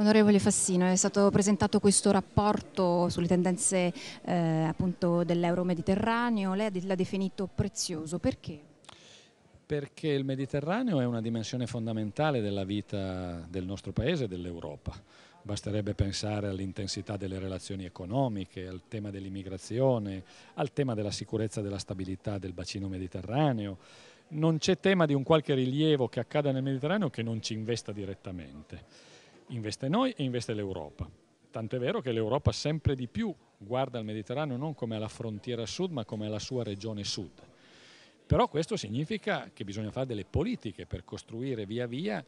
Onorevole Fassino, è stato presentato questo rapporto sulle tendenze eh, dell'euro mediterraneo, lei l'ha definito prezioso, perché? Perché il Mediterraneo è una dimensione fondamentale della vita del nostro paese e dell'Europa. Basterebbe pensare all'intensità delle relazioni economiche, al tema dell'immigrazione, al tema della sicurezza e della stabilità del bacino mediterraneo. Non c'è tema di un qualche rilievo che accada nel Mediterraneo che non ci investa direttamente investe noi e investe l'Europa. Tanto è vero che l'Europa sempre di più guarda il Mediterraneo non come alla frontiera sud ma come alla sua regione sud. Però questo significa che bisogna fare delle politiche per costruire via via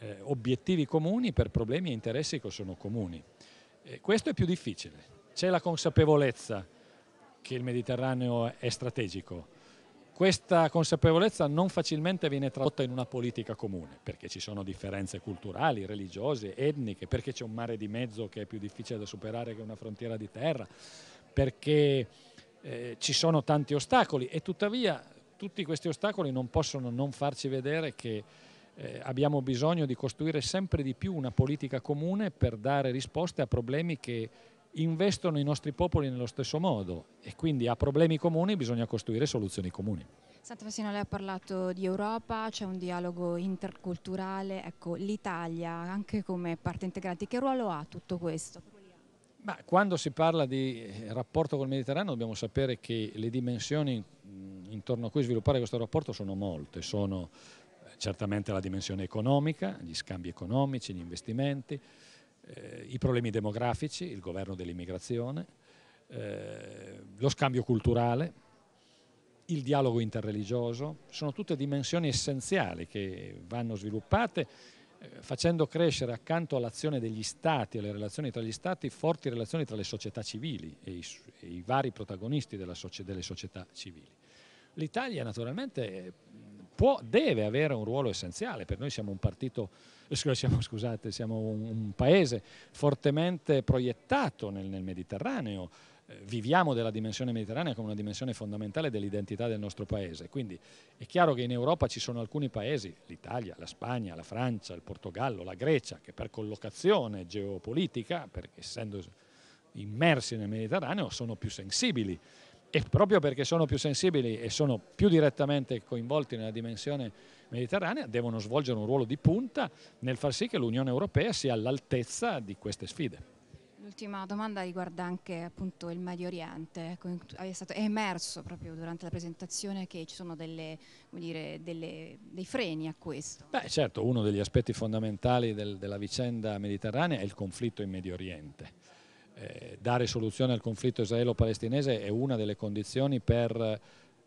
eh, obiettivi comuni per problemi e interessi che sono comuni. E eh, questo è più difficile. C'è la consapevolezza che il Mediterraneo è strategico, questa consapevolezza non facilmente viene tradotta in una politica comune, perché ci sono differenze culturali, religiose, etniche, perché c'è un mare di mezzo che è più difficile da superare che una frontiera di terra, perché eh, ci sono tanti ostacoli e tuttavia tutti questi ostacoli non possono non farci vedere che eh, abbiamo bisogno di costruire sempre di più una politica comune per dare risposte a problemi che investono i nostri popoli nello stesso modo e quindi a problemi comuni bisogna costruire soluzioni comuni. Santa Fassino, lei ha parlato di Europa, c'è un dialogo interculturale, ecco, l'Italia anche come parte integrante, che ruolo ha tutto questo? Ma quando si parla di eh, rapporto col Mediterraneo dobbiamo sapere che le dimensioni mm, intorno a cui sviluppare questo rapporto sono molte, sono eh, certamente la dimensione economica, gli scambi economici, gli investimenti, eh, i problemi demografici, il governo dell'immigrazione, eh, lo scambio culturale, il dialogo interreligioso, sono tutte dimensioni essenziali che vanno sviluppate eh, facendo crescere accanto all'azione degli stati e alle relazioni tra gli stati forti relazioni tra le società civili e i, e i vari protagonisti della, delle società civili. L'Italia naturalmente può, deve avere un ruolo essenziale, per noi siamo un partito, siamo, scusate, siamo un, un, paese fortemente proiettato nel, nel Mediterraneo, eh, viviamo della dimensione mediterranea come una dimensione fondamentale dell'identità del nostro paese. Quindi è chiaro che in Europa ci sono alcuni paesi, l'Italia, la Spagna, la Francia, il Portogallo, la Grecia, che per collocazione geopolitica, essendo immersi nel Mediterraneo, sono più sensibili e proprio perché sono più sensibili e sono più direttamente coinvolti nella dimensione mediterranea devono svolgere un ruolo di punta nel far sì che l'Unione Europea sia all'altezza di queste sfide. L'ultima domanda riguarda anche appunto il Medio Oriente. Ecco, è, stato, è, emerso proprio durante la presentazione che ci sono delle, dire, delle, dei freni a questo. Beh, certo, uno degli aspetti fondamentali del, della vicenda mediterranea è il conflitto in Medio Oriente eh, dare soluzione al conflitto israelo-palestinese è una delle condizioni per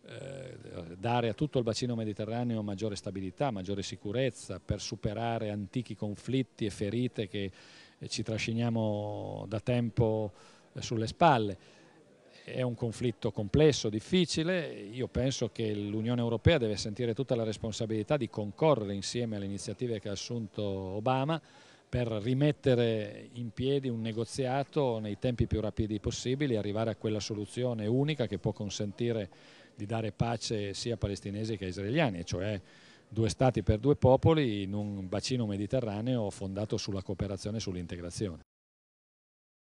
eh, dare a tutto il bacino mediterraneo maggiore stabilità, maggiore sicurezza, per superare antichi conflitti e ferite che eh, ci trasciniamo da tempo eh, sulle spalle. È un conflitto complesso, difficile, io penso che l'Unione Europea deve sentire tutta la responsabilità di concorrere insieme alle iniziative che ha assunto Obama per rimettere in piedi un negoziato nei tempi più rapidi possibili e arrivare a quella soluzione unica che può consentire di dare pace sia a palestinesi che a israeliani, cioè due stati per due popoli in un bacino mediterraneo fondato sulla cooperazione e sull'integrazione.